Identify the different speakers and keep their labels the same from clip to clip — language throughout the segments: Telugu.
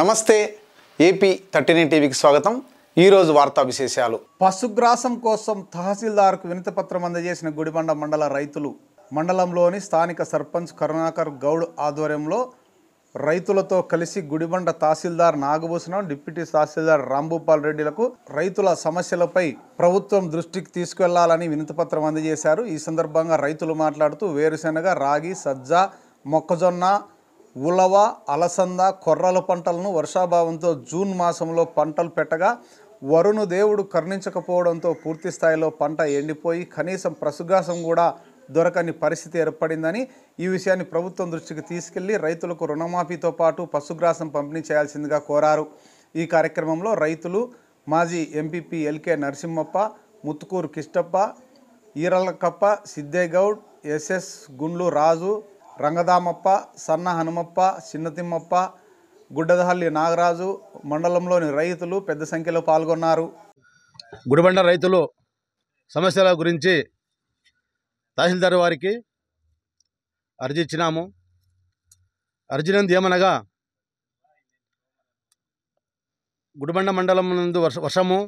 Speaker 1: నమస్తే ఏపీ థర్టీ నైన్ టీవీకి స్వాగతం ఈరోజు వార్తా విశేషాలు పశుగ్రాసం కోసం తహసీల్దార్కు పత్రం అందజేసిన గుడిబండ మండల రైతులు మండలంలోని స్థానిక సర్పంచ్ కరుణాకర్ గౌడ్ ఆధ్వర్యంలో రైతులతో కలిసి గుడిబండ తహసీల్దార్ నాగభూషణం డిప్యూటీ తహసీల్దార్ రాంభూపాల్ రెడ్డిలకు రైతుల సమస్యలపై ప్రభుత్వం దృష్టికి తీసుకెళ్లాలని వినతిపత్రం అందజేశారు ఈ సందర్భంగా రైతులు మాట్లాడుతూ వేరుశెనగ రాగి సజ్జ మొక్కజొన్న ఉలవ అలసంద కొర్రల పంటలను వర్షాభావంతో జూన్ మాసంలో పంటలు పెట్టగా వరుణు దేవుడు కరుణించకపోవడంతో పూర్తి స్థాయిలో పంట ఎండిపోయి కనీసం ప్రసుగాసం కూడా దొరకని పరిస్థితి ఏర్పడిందని ఈ విషయాన్ని ప్రభుత్వం దృష్టికి తీసుకెళ్లి రైతులకు రుణమాఫీతో పాటు పశుగ్రాసం పంపిణీ చేయాల్సిందిగా కోరారు ఈ కార్యక్రమంలో రైతులు మాజీ MPP L K Narasimhappa Muthukuru Kishtappa Eeralakappa Siddegoud S S Gundlu Raju రంగదామప్ప సన్న హనుమప్ప చిన్నతిమ్మప్ప గుడ్డదహల్లి నాగరాజు మండలంలోని రైతులు పెద్ద సంఖ్యలో పాల్గొన్నారు
Speaker 2: గుడిబండ రైతులు సమస్యల గురించి తహసీల్దార్ వారికి అర్జీ ఇచ్చినాము అర్జీనందు ఏమనగా గుడిబండ మండలం నందు వర్ష వర్షము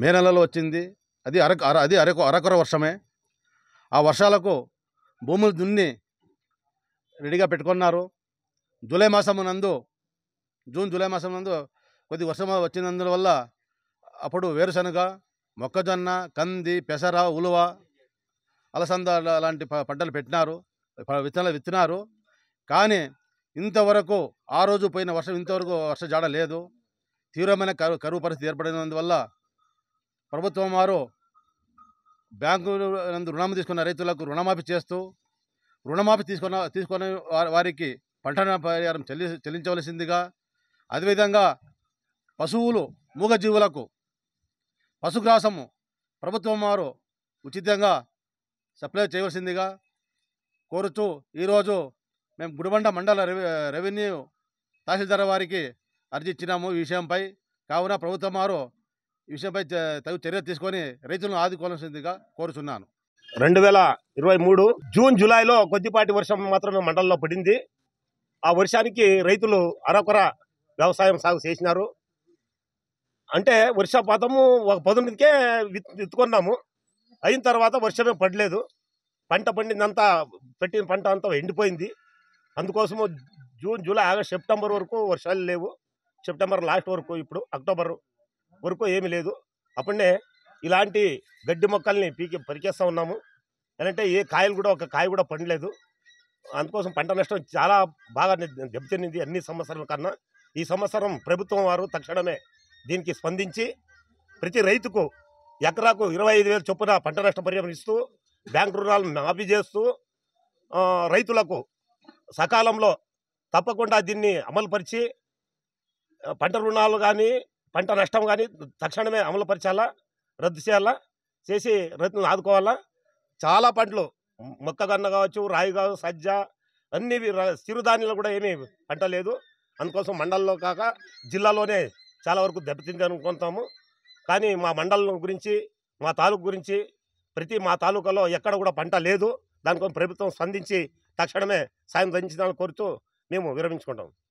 Speaker 2: మే నెలలో వచ్చింది అది అరకు అది అరకు అరకొర వర్షమే ఆ వర్షాలకు భూములు దున్ని రెడీగా పెట్టుకున్నారు జూలై మాసం నందు జూన్ జూలై మాసం నందు కొద్ది వర్షం వచ్చినందువల్ల అప్పుడు వేరుశనగ మొక్కజొన్న కంది పెసర ఉలువ అలసంద లాంటి పంటలు పెట్టినారు విత్తనాలు విత్తినారు కానీ ఇంతవరకు ఆ రోజు పోయిన వర్షం ఇంతవరకు వర్ష జాడ లేదు తీవ్రమైన కరువు కరువు పరిస్థితి ఏర్పడినందువల్ల ప్రభుత్వం వారు బ్యాంకు రుణం తీసుకున్న రైతులకు రుణమాఫీ చేస్తూ రుణమాఫీ తీసుకున్న తీసుకునే వారికి పంట పరిహారం చెల్లి చెల్లించవలసిందిగా అదేవిధంగా పశువులు మూగజీవులకు పశుగ్రాసము ప్రభుత్వం వారు ఉచితంగా సప్లై చేయవలసిందిగా కోరుతూ ఈరోజు మేము గుడిబండ మండల రెవెన్యూ తహసీల్దార్ వారికి అర్జీ ఇచ్చినాము ఈ విషయంపై కావున ప్రభుత్వం వారు ఈ విషయంపై తగు చర్య తీసుకొని రైతులను ఆదుకోవాల్సిందిగా కోరుచున్నాను
Speaker 3: రెండు వేల ఇరవై మూడు జూన్ జూలైలో కొద్దిపాటి వర్షం మాత్రమే మండలంలో పడింది ఆ వర్షానికి రైతులు అరకొర వ్యవసాయం సాగు చేసినారు అంటే వర్షపాతము ఒక పదునికే విత్తుకున్నాము అయిన తర్వాత వర్షమే పడలేదు పంట పండిందంతా పెట్టిన పంట అంతా ఎండిపోయింది అందుకోసము జూన్ జూలై ఆగస్ట్ సెప్టెంబర్ వరకు వర్షాలు లేవు సెప్టెంబర్ లాస్ట్ వరకు ఇప్పుడు అక్టోబర్ వరకు ఏమీ లేదు అప్పుడే ఇలాంటి గడ్డి మొక్కల్ని పీకి పరికేస్తూ ఉన్నాము ఎందుకంటే ఏ కాయలు కూడా ఒక కాయ కూడా పండలేదు అందుకోసం పంట నష్టం చాలా బాగా దెబ్బతిన్నింది అన్ని సంవత్సరాల కన్నా ఈ సంవత్సరం ప్రభుత్వం వారు తక్షణమే దీనికి స్పందించి ప్రతి రైతుకు ఎకరాకు ఇరవై ఐదు వేలు చొప్పున పంట నష్ట పరిహారం ఇస్తూ బ్యాంకు రుణాలను మాఫీ చేస్తూ రైతులకు సకాలంలో తప్పకుండా దీన్ని అమలుపరిచి పంట రుణాలు కానీ పంట నష్టం కానీ తక్షణమే అమలుపరచాలా రద్దు చేయాలా చేసి రైతులను ఆదుకోవాలా చాలా పంటలు మొక్కగన్న కావచ్చు రాయి కావచ్చు సజ్జ అన్ని చిరుధాన్యాలు కూడా ఏమీ పంట లేదు అందుకోసం మండలంలో కాక జిల్లాలోనే చాలా వరకు దెబ్బతింది అనుకుంటాము కానీ మా మండలం గురించి మా తాలూకు గురించి ప్రతి మా తాలూకాలో ఎక్కడ కూడా పంట లేదు దానికోసం ప్రభుత్వం స్పందించి తక్షణమే సాయం దంచాలని కోరుతూ మేము విరమించుకుంటాము